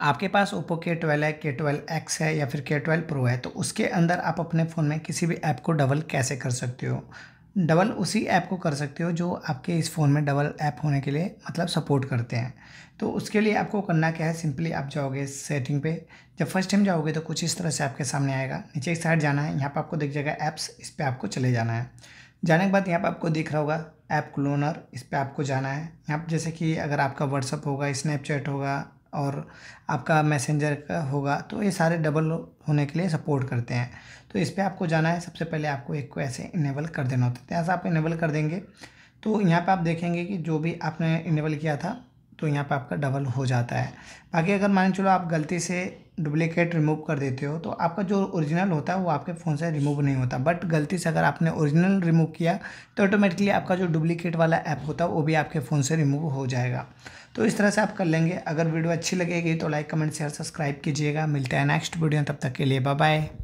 आपके पास ओप्पो के ट्वेल्व है के ट्वेल्व एक्स है या फिर के ट्वेल्व प्रो है तो उसके अंदर आप अपने फ़ोन में किसी भी ऐप को डबल कैसे कर सकते हो डबल उसी ऐप को कर सकते हो जो आपके इस फ़ोन में डबल ऐप होने के लिए मतलब सपोर्ट करते हैं तो उसके लिए आपको करना क्या है सिंपली आप जाओगे सेटिंग पे जब फर्स्ट टाइम जाओगे तो कुछ इस तरह से आपके सामने आएगा नीचे एक साइड जाना है यहाँ पर आपको दिख जाएगा ऐप्स इस पर आपको चले जाना है जाने के बाद यहाँ पर आपको दिख रहा होगा ऐप क्लोनर इस पर आपको जाना है यहाँ जैसे कि अगर आपका व्हाट्सअप होगा स्नैपचैट होगा और आपका मैसेंजर का होगा तो ये सारे डबल होने के लिए सपोर्ट करते हैं तो इस पर आपको जाना है सबसे पहले आपको एक को ऐसे इनेबल कर देना होता है तो ऐसा आप इनेबल कर देंगे तो यहाँ पर आप देखेंगे कि जो भी आपने इनेबल किया था तो यहाँ पर आपका डबल हो जाता है बाकी अगर मान चलो आप गलती से डुप्लीकेट रिमूव कर देते हो तो आपका जो ओरिजिनल होता है वो आपके फ़ोन से रिमूव नहीं होता बट गलती से अगर आपने ओरिजिनल रिमूव किया तो ऑटोमेटिकली आपका जो डुप्लीकेट वाला ऐप होता है वो भी आपके फ़ोन से रिमूव हो जाएगा तो इस तरह से आप कर लेंगे अगर वीडियो अच्छी लगेगी तो लाइक कमेंट शेयर सब्सक्राइब कीजिएगा मिलते हैं नेक्स्ट वीडियो तब तक के लिए बाय